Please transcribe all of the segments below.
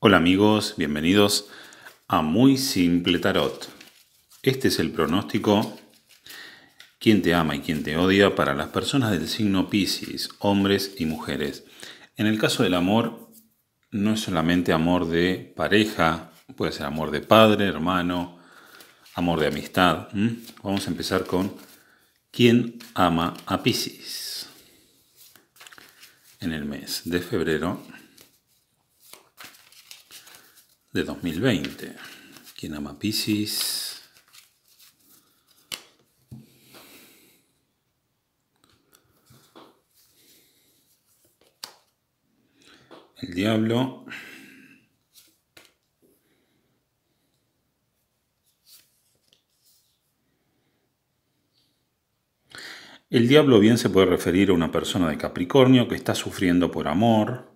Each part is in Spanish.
Hola amigos, bienvenidos a Muy Simple Tarot. Este es el pronóstico quién te ama y quién te odia para las personas del signo Pisces, hombres y mujeres. En el caso del amor, no es solamente amor de pareja, puede ser amor de padre, hermano, amor de amistad. Vamos a empezar con quién ama a Pisces en el mes de febrero de 2020. Quien ama piscis. El diablo. El diablo bien se puede referir a una persona de Capricornio que está sufriendo por amor,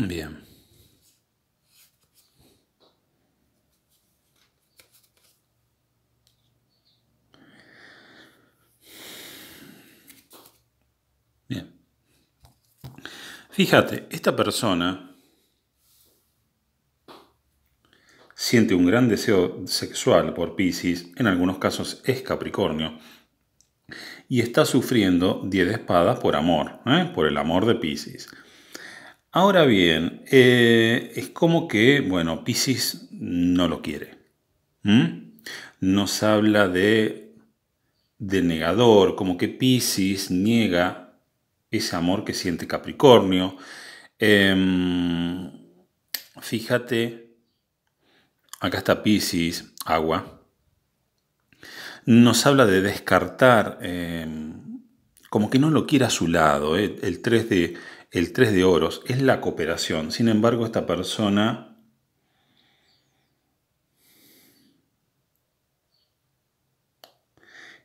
Bien. Bien. Fíjate, esta persona siente un gran deseo sexual por Pisces, en algunos casos es Capricornio, y está sufriendo 10 espadas por amor, ¿eh? por el amor de Pisces. Ahora bien, eh, es como que, bueno, Pisces no lo quiere. Nos habla de, denegador, negador, como que Pisces niega ese amor que siente Capricornio. Em, fíjate, acá está Pisces, agua. Nos habla de descartar, em, como que no lo quiere a su lado, eh, el 3 de el 3 de oros es la cooperación. Sin embargo, esta persona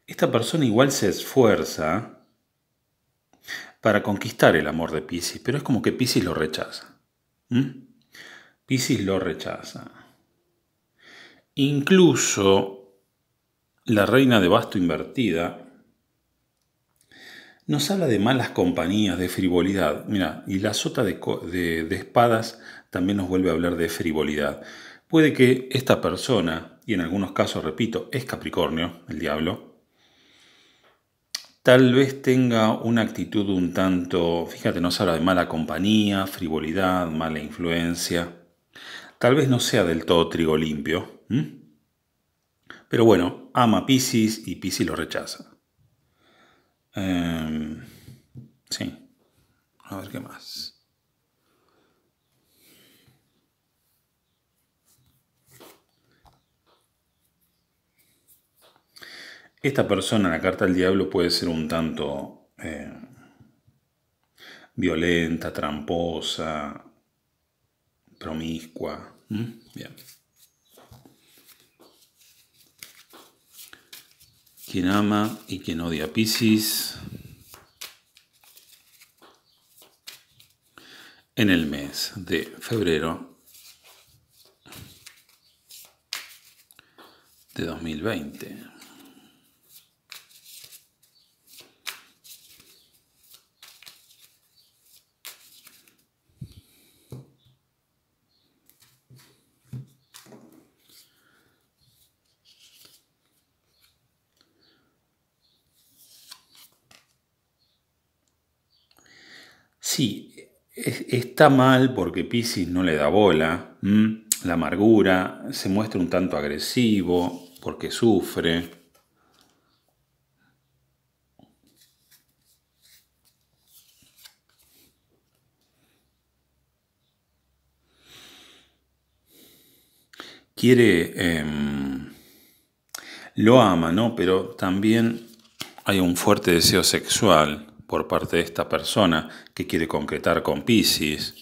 esta persona igual se esfuerza para conquistar el amor de Pisces, pero es como que Piscis lo rechaza. ¿Mm? lo rechaza. Incluso la reina de basto invertida nos habla de malas compañías, de frivolidad. Mira, y la sota de, espadas también nos vuelve a hablar de frivolidad. Puede que esta persona, y en algunos casos, repito, es Capricornio, el diablo, tal vez tenga una actitud un tanto, fíjate, nos habla de mala compañía, frivolidad, mala influencia. Tal vez no sea del todo trigo limpio. Pero bueno, ama a Pisces y Pisces lo rechaza. Em, sí. A ver qué más. Esta persona, la carta del diablo, puede ser un tanto eh, violenta, tramposa, promiscua. ¿Mm? quien ama y quien odia Pisis en el mes de febrero de 2020. Sí, está mal porque Pisces no le da bola, la amargura, se muestra un tanto agresivo porque sufre. Quiere, em, lo ama, ¿no? Pero también hay un fuerte deseo sexual por parte de esta persona que quiere concretar con Pisces.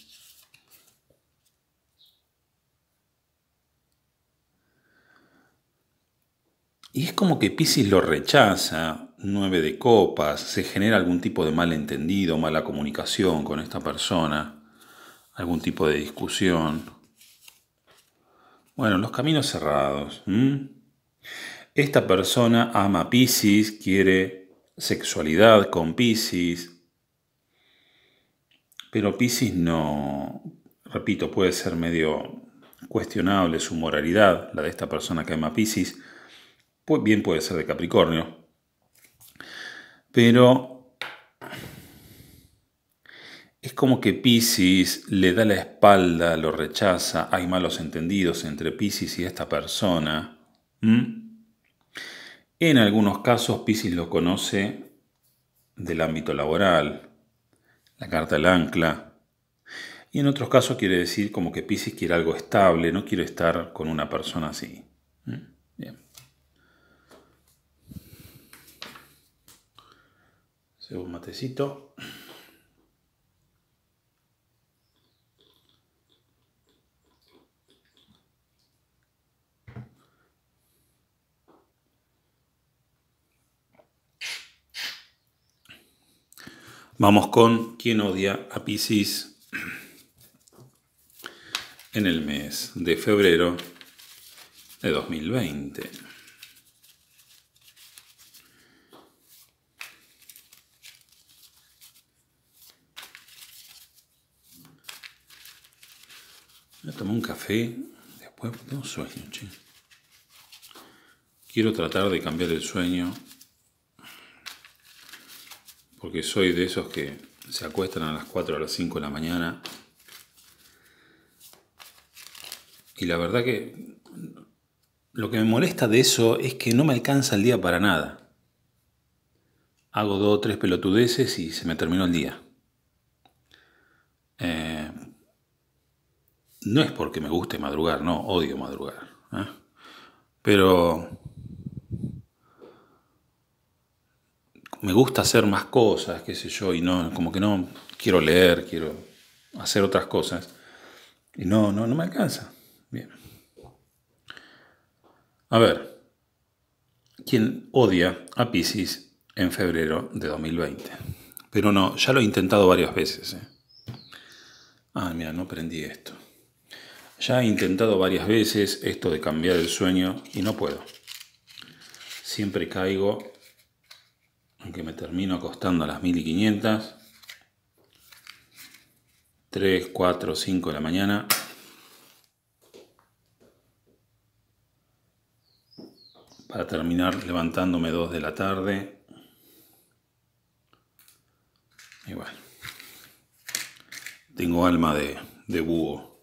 Y es como que Pisces lo rechaza, nueve de copas, se genera algún tipo de malentendido, mala comunicación con esta persona, algún tipo de discusión. Bueno, los caminos cerrados. Esta persona ama a Pisces, quiere sexualidad con Pisces, pero Pisces no, repito, puede ser medio cuestionable su moralidad, la de esta persona que ama Pisces, pues bien puede ser de Capricornio, pero es como que Pisces le da la espalda, lo rechaza, hay malos entendidos entre Pisces y esta persona. En algunos casos Piscis lo conoce del ámbito laboral, la carta del ancla. Y en otros casos quiere decir como que Piscis quiere algo estable, no quiere estar con una persona así. ¿Mm? Bien. un matecito. Vamos con quien odia a Piscis en el mes de febrero de 2020. Voy a tomar un café, después tengo sueño, Quiero tratar de cambiar el sueño porque soy de esos que se acuestan a las 4 o a las 5 de la mañana. Y la verdad que lo que me molesta de eso es que no me alcanza el día para nada. Hago dos o tres pelotudeces y se me terminó el día. Eh, no es porque me guste madrugar, no, odio madrugar. ¿eh? Pero me gusta hacer más cosas, qué sé yo, y no, como que no quiero leer, quiero hacer otras cosas. Y no, no, no me alcanza. Bien. A ver, ¿Quién odia a Pisces en febrero de 2020. Pero no, ya lo he intentado varias veces. Ah, mira, no aprendí esto. Ya he intentado varias veces esto de cambiar el sueño y no puedo. Siempre caigo aunque me termino acostando a las 1500. 3, 4, 5 de la mañana. Para terminar levantándome 2 de la tarde. Igual. Tengo alma de, de búho.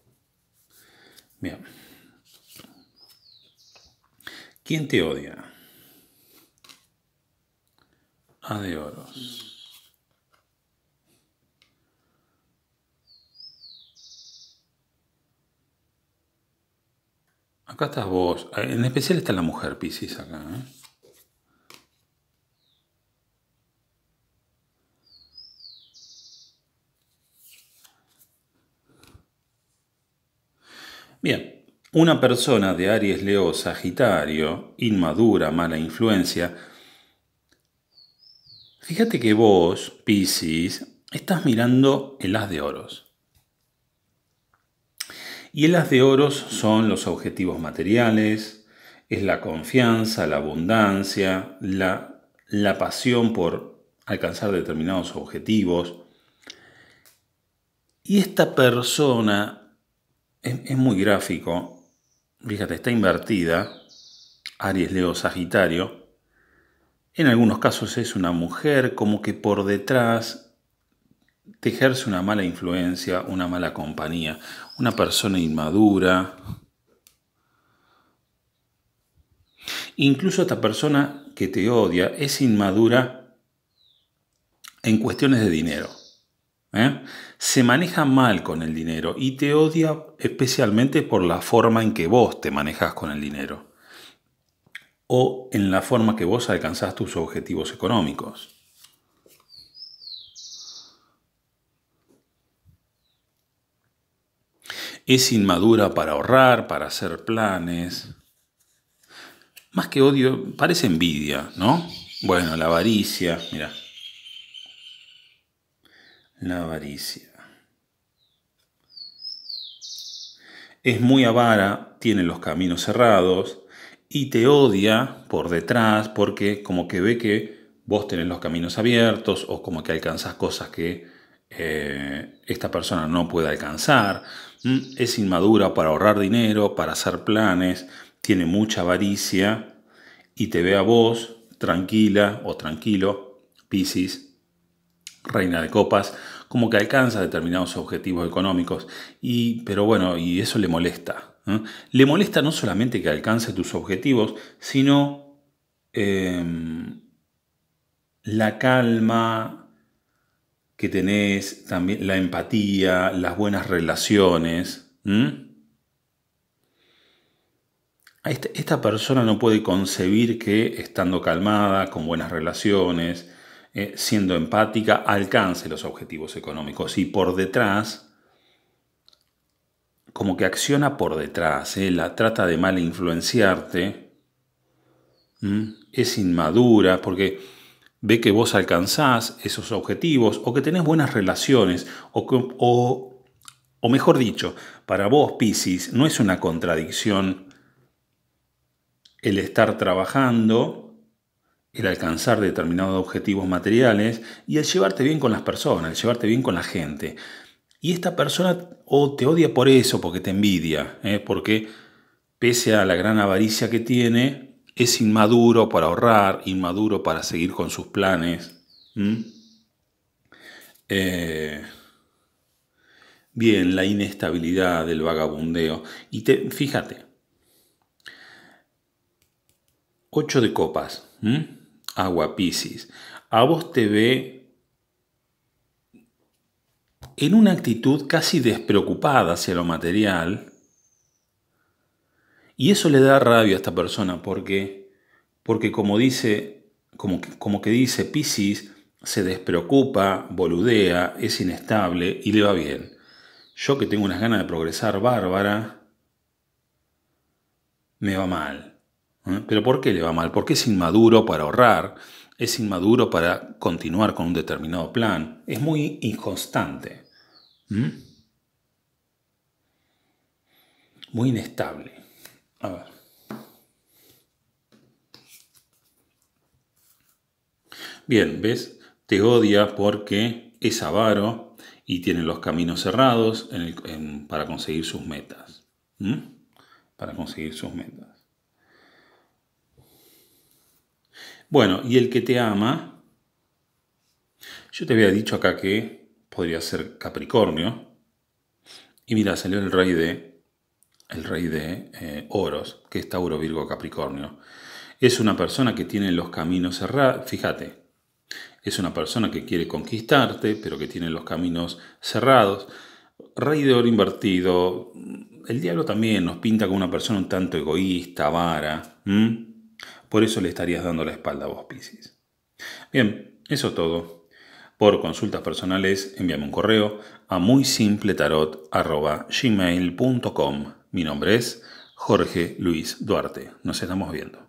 Bien. ¿Quién te odia? Adiós. Acá estás vos. En especial está la mujer Piscis acá. ¿eh? Bien, una persona de Aries, Leo, Sagitario, inmadura, mala influencia, Fíjate que vos, Piscis, estás mirando el haz de oros. Y el haz de oros son los objetivos materiales, es la confianza, la abundancia, la, pasión por alcanzar determinados objetivos. Y esta persona es muy gráfico, fíjate, está invertida, Aries, Leo, Sagitario, en algunos casos es una mujer como que por detrás te ejerce una mala influencia, una mala compañía, una persona inmadura. Incluso esta persona que te odia es inmadura en cuestiones de dinero. ¿eh? Se maneja mal con el dinero y te odia especialmente por la forma en que vos te manejas con el dinero o en la forma que vos alcanzás tus objetivos económicos. Es inmadura para ahorrar, para hacer planes. Más que odio, parece envidia, ¿no? Bueno, la avaricia, mira. La avaricia. Es muy avara, tiene los caminos cerrados, y te odia por detrás porque como que ve que vos tenés los caminos abiertos o como que alcanzás cosas que eh, esta persona no puede alcanzar. Mm, es inmadura para ahorrar dinero, para hacer planes, tiene mucha avaricia y te ve a vos tranquila o tranquilo, Piscis, reina de copas, como que alcanza determinados objetivos económicos, y, pero bueno, y eso le molesta. ¿eh? Le molesta no solamente que alcance tus objetivos, sino em, la calma que tenés, también la empatía, las buenas relaciones. Este, esta, persona no puede concebir que estando calmada, con buenas relaciones, eh, siendo empática, alcance los objetivos económicos. Y por detrás como que acciona por detrás, ¿eh? la trata de mal influenciarte, es inmadura porque ve que vos alcanzás esos objetivos o que tenés buenas relaciones o, o, o mejor dicho, para vos, Piscis, no es una contradicción el estar trabajando, el alcanzar determinados objetivos materiales y el llevarte bien con las personas, el llevarte bien con la gente. Y esta persona o te odia por eso, porque te envidia, ¿eh? porque pese a la gran avaricia que tiene, es inmaduro para ahorrar, inmaduro para seguir con sus planes. Eh, bien, la inestabilidad del vagabundeo. Y te, fíjate, 8 de copas, agua Piscis. A vos te ve en una actitud casi despreocupada hacia lo material. Y eso le da rabia a esta persona porque, porque como dice, como dice Piscis, se despreocupa, boludea, es inestable y le va bien. Yo que tengo unas ganas de progresar bárbara, me va mal. ¿eh? ¿Pero por qué le va mal? Porque es inmaduro para ahorrar, es inmaduro para continuar con un determinado plan, es muy inconstante. ¿Mm? Muy inestable. A ver. Bien, ¿ves? Te odia porque es avaro y tiene los caminos cerrados para conseguir sus metas. ¿Mm? Para conseguir sus metas. Bueno, y el que te ama, yo te había dicho acá que podría ser Capricornio. Y mira, salió el rey de, el rey de eh, Oros, que es Tauro Virgo Capricornio. Es una persona que tiene los caminos cerrados, fíjate, es una persona que quiere conquistarte, pero que tiene los caminos cerrados. Rey de oro invertido, el diablo también nos pinta como una persona un tanto egoísta, vara. Por eso le estarías dando la espalda a vos, Piscis Bien, eso todo. Por consultas personales, envíame un correo a muy Mi nombre es Jorge Luis Duarte. Nos estamos viendo.